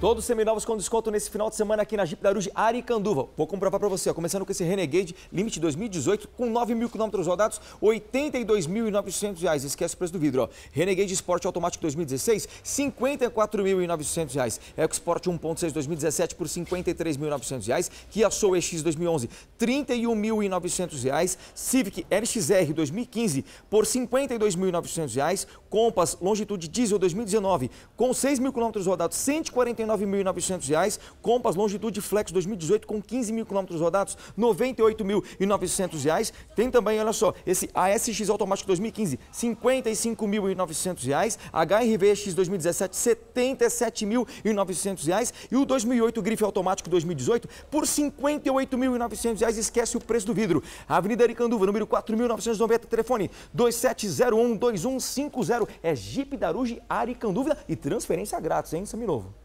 Todos seminovos com desconto nesse final de semana aqui na Jeep Daruge Aricanduva. Vou comprovar para você, ó, começando com esse Renegade Limite 2018 com 9 mil quilômetros rodados, R$ 82.900. Esquece o preço do vidro. Ó. Renegade Sport Automático 2016, R$ 54.900. Export 1.6 2017 por R$ 53.900. Kia Soul EX 2011, R$ 31.900. Civic LXR 2015 por R$ 52.900. Compass Longitude Diesel 2019 com 6 mil quilômetros rodados, R$ 149 99.900. Compass Longitude Flex 2018 com 15 mil quilômetros rodados, R$ 98.900. Tem também, olha só, esse ASX Automático 2015, R$ 55.900, HRVX 2017, R$ 77.900 e o 2008 Grife Automático 2018 por R$ 58.900. Esquece o preço do vidro. Avenida Aricanduva, número 4.990, telefone 2701 2150. É Jeep Daruge Aricanduva e transferência grátis, hein, Samir Novo?